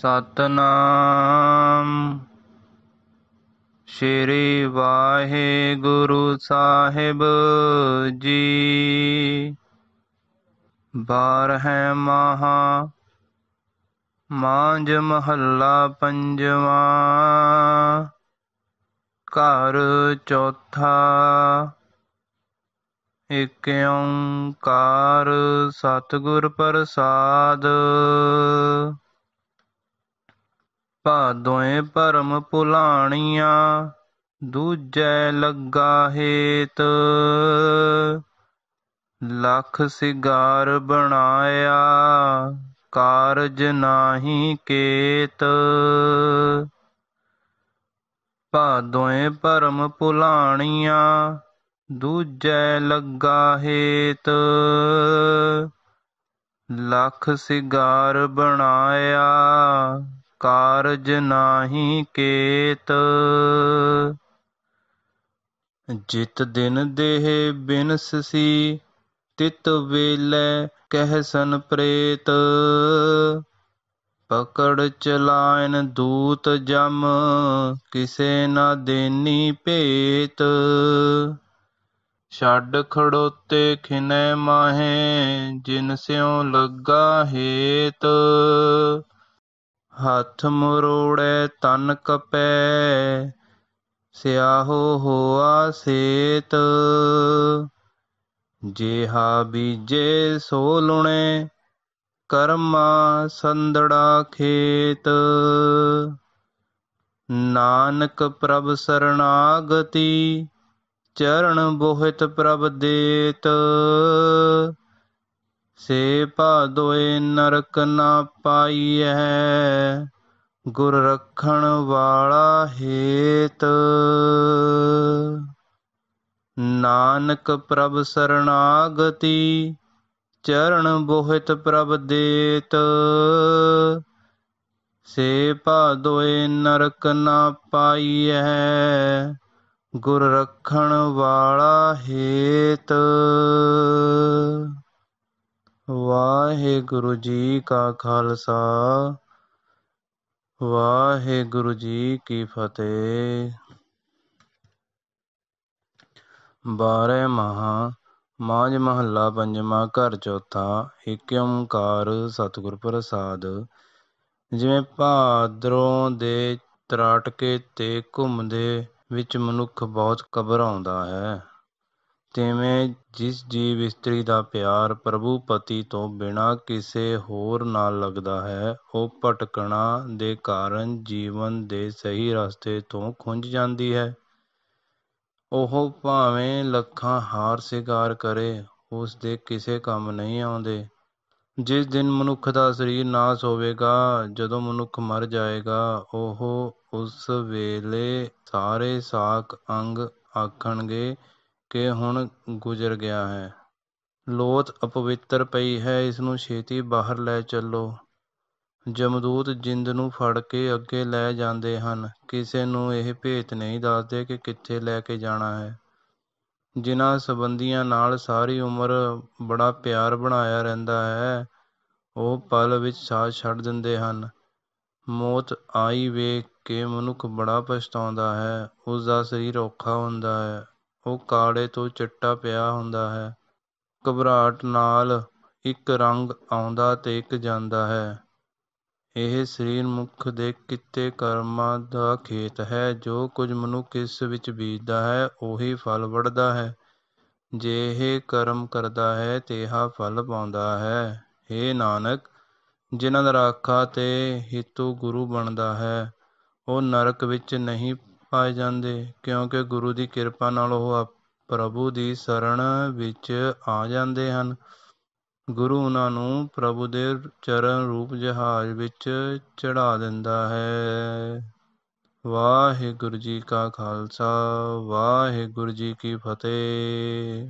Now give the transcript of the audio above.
ਸਤਨਾਮ ਸ਼੍ਰੀ ਵਾਹਿਗੁਰੂ ਸਾਹਿਬ ਜੀ ਬਾਰ ਹੈ ਮਹਾ ਮਾਂਜ ਮਹੱਲਾ ਪੰਜਵਾ ਘਰ ਚੌਥਾ ਇਕ ਓੰਕਾਰ ਸਤਿਗੁਰ ਪ੍ਰਸਾਦ ਭਾਦੋਇ ਭਰਮ ਪੁਲਾਣੀਆਂ ਦੂਜੈ ਲੱਗਾ ਹੇਤ ਲੱਖ ਸਿਗਾਰ ਬਣਾਇਆ ਕਾਰਜ ਨਾਹੀ ਕੇਤ ਭਾਦੋਏ ਭਰਮ ਪੁਲਾਣੀਆਂ ਦੂਜੈ ਲੱਗਾ ਹੇਤ ਲੱਖ ਸਿਗਾਰ ਬਣਾਇਆ ਕਾਰਜ ਨਾਹੀ ਕੇਤ ਜਿਤ ਦਿਨ ਦੇਹ ਸੀ ਤਿਤ ਵੇਲੇ ਕਹਿ ਸਨ ਪ੍ਰੇਤ ਪਕੜ ਚਲਾਇਨ ਦੂਤ ਜਮ ਕਿਸੇ ਨਾ ਦੇਨੀ ਭੇਤ ਛੱਡ ਖੜੋਤੇ ਖਿਨੇ ਮਾਹੇ ਜਿਨ ਸਿਉ ਲੱਗਾ ਹੇਤ ਹੱਥ ਮਰੋੜੇ ਤਨ ਕਪੈ ਸਿਆਹੋ ਹੋਆ ਸੇਤ ਜਿਹਾ ਬੀਜੇ ਸੋ ਲੁਣੇ ਕਰਮਾ ਸੰਧੜਾ ਖੇਤ ਨਾਨਕ ਪ੍ਰਭ ਸਰਣਾਗਤੀ ਚਰਨ ਬੋਹਿਤ ਪ੍ਰਭ ਦੇਤ ਸੇ ਭਾਦੋਏ ਨਰਕ ਨਾ ਪਾਈਐ ਗੁਰ ਰਖਣ ਵਾਲਾ ਹੇਤ ਨਾਨਕ ਪ੍ਰਭ ਸਰਣਾਗਤੀ ਚਰਨ ਬੋਹਿਤ ਪ੍ਰਭ ਦੇਤ ਸੇ ਭਾਦੋਏ ਨਰਕ ਨਾ ਪਾਈਐ ਗੁਰ ਰਖਣ ਵਾਲਾ ਹੇਤ ਵਾਹਿਗੁਰੂ ਜੀ ਕਾ ਖਾਲਸਾ ਵਾਹਿਗੁਰੂ ਜੀ ਕੀ ਫਤਿਹ ਬਾਰੇ ਮਹਾ ਮਾਜ ਮਹੱਲਾ ਪੰਜਵਾਂ ਘਰ ਚੌਥਾ ਇੱਕ ਓੰਕਾਰ ਸਤਿਗੁਰ ਪ੍ਰਸਾਦ ਜਿਵੇਂ ਭਾਦਰੋਂ ਦੇ ਤਰਾਟਕੇ ਤੇ ਘੁੰਮਦੇ ਵਿੱਚ ਮਨੁੱਖ ਬਹੁਤ ਆਉਂਦਾ ਹੈ ਤਿਵੇਂ ਜਿਸ ਜੀਵ ਇਸਤਰੀ ਦਾ ਪਿਆਰ ਪ੍ਰਭੂ ਪਤੀ ਤੋਂ ਬਿਨਾਂ ਕਿਸੇ ਹੋਰ ਨਾਲ ਲੱਗਦਾ ਹੈ ਉਹ ਭਟਕਣਾ ਦੇ ਕਾਰਨ ਜੀਵਨ ਦੇ ਸਹੀ ਰਸਤੇ ਤੋਂ ਖੁੰਝ ਜਾਂਦੀ ਹੈ ਉਹ ਭਾਵੇਂ ਲੱਖਾਂ ਹਾਰ ਸ਼ਿੰਗਾਰ ਕਰੇ ਉਸ ਦੇ ਕਿਸੇ ਕੰਮ ਨਹੀਂ ਆਉਂਦੇ ਜਿਸ ਦਿਨ ਮਨੁੱਖ ਦਾ ਸਰੀਰ ਨਾਸ ਹੋਵੇਗਾ ਜਦੋਂ ਮਨੁੱਖ ਮਰ ਜਾਏਗਾ ਉਹ ਉਸ ਵੇਲੇ ਸਾਰੇ ਸਾਖ ਅੰਗ ਆਖਣਗੇ ਕਿ ਹੁਣ ਗੁਜ਼ਰ ਗਿਆ ਹੈ ਲੋਥ ਅਪਵਿੱਤਰ ਪਈ ਹੈ ਇਸ ਨੂੰ ਛੇਤੀ ਬਾਹਰ ਲੈ ਚੱਲੋ ਜਮਦੂਤ ਜਿੰਦ ਨੂੰ ਫੜ ਕੇ ਅੱਗੇ ਲੈ ਜਾਂਦੇ ਹਨ ਕਿਸੇ ਨੂੰ ਇਹ ਭੇਤ ਨਹੀਂ ਦੱਸਦੇ ਕਿ ਕਿੱਥੇ ਲੈ ਕੇ ਜਾਣਾ ਹੈ ਜਿਨ੍ਹਾਂ ਸਬੰਧੀਆਂ ਨਾਲ ਸਾਰੀ ਉਮਰ ਬੜਾ ਪਿਆਰ ਬਣਾਇਆ ਰਹਿੰਦਾ ਹੈ ਉਹ ਪਲ ਵਿੱਚ ਸਾਥ ਛੱਡ ਦਿੰਦੇ ਹਨ ਮੌਤ ਆਈ ਵੇਖ ਕੇ ਮਨੁੱਖ ਬੜਾ ਪਛਤਾਉਂਦਾ ਹੈ ਉਸ ਦਾ ਸਰੀਰ ਔਖਾ ਹੁੰਦਾ ਹੈ ਉਹ ਕਾਲੇ ਤੋਂ ਚਿੱਟਾ ਪਿਆ ਹੁੰਦਾ ਹੈ ਘਬਰਾਹਟ ਨਾਲ ਇੱਕ ਰੰਗ ਆਉਂਦਾ ਤੇ ਇੱਕ ਜਾਂਦਾ ਹੈ ਇਹ ਸਰੀਰ ਮੁੱਖ ਦੇ ਕਿਤੇ ਕਰਮਾਂ ਦਾ ਖੇਤ ਹੈ ਜੋ ਕੁਝ ਮਨੁੱਖ ਇਸ ਵਿੱਚ ਬੀਜਦਾ ਹੈ ਉਹੀ ਫਲ ਵੜਦਾ ਹੈ ਜੇ ਇਹ ਕਰਮ ਕਰਦਾ ਹੈ ਤੇਹਾ ਫਲ ਪਾਉਂਦਾ ਹੈ हे ਨਾਨਕ ਜਿਨ੍ਹਾਂ ਦਾ ਰਾਖਾ ਤੇ ਹਿਤੂ ਗੁਰੂ ਬਣਦਾ ਹੈ ਉਹ ਨਰਕ ਵਿੱਚ ਨਹੀਂ ਪਾਏ ਜਾਂਦੇ ਕਿਉਂਕਿ ਗੁਰੂ ਦੀ ਕਿਰਪਾ ਨਾਲ ਉਹ ਪ੍ਰਭੂ ਦੀ ਸ਼ਰਨ ਵਿੱਚ ਆ ਜਾਂਦੇ ਹਨ ਗੁਰੂ ਉਹਨਾਂ ਨੂੰ ਪ੍ਰਭੂ ਦੇ ਚਰਨ ਰੂਪ ਜਹਾਜ਼ ਵਿੱਚ ਚੜਾ ਦਿੰਦਾ ਹੈ ਵਾਹਿਗੁਰੂ ਜੀ ਕਾ ਖਾਲਸਾ ਵਾਹਿਗੁਰੂ ਜੀ ਕੀ ਫਤਿਹ